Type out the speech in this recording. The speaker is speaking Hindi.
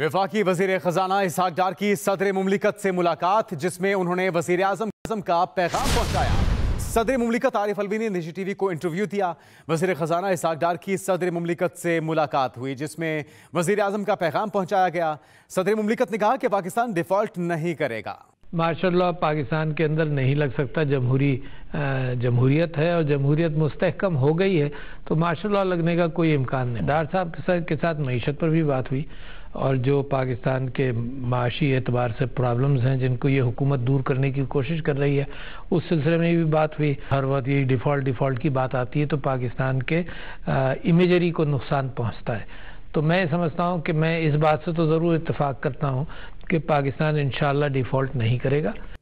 विफाकी वजीर खजाना इसहाक डार की सदर मुमलिकत से मुलाकात जिसमें उन्होंने वजीर आजम का पैगाम पहुंचाया सदर मुमलिकत आरिफ अलवी ने निजी टीवी को इंटरव्यू दिया वजीर खजाना इसहाक डार की सदर ममलिकत से मुलाकात हुई जिसमें वजीर आजम का पैगाम पहुंचाया गया सदर मुमलिकत ने कहा कि पाकिस्तान डिफॉल्ट नहीं करेगा माशा पाकिस्तान के अंदर नहीं लग सकता जमहूरी जमहूरियत है और जमहूरियत मुस्तकम हो गई है तो माशा लगने का कोई इम्कान नहीं डार साहब के साथ मीशत पर भी बात हुई और जो पाकिस्तान के माशी एतबार से प्रॉब्लम्स हैं जिनको ये हुकूमत दूर करने की कोशिश कर रही है उस सिलसिले में भी बात हुई हर वक्त ये डिफ़ॉल्ट डिफ़ॉल्ट की बात आती है तो पाकिस्तान के इमेजरी को नुकसान पहुँचता है तो मैं समझता हूँ कि मैं इस बात से तो ज़रूर इतफाक़ करता हूँ कि पाकिस्तान इन डिफ़ॉल्ट नहीं करेगा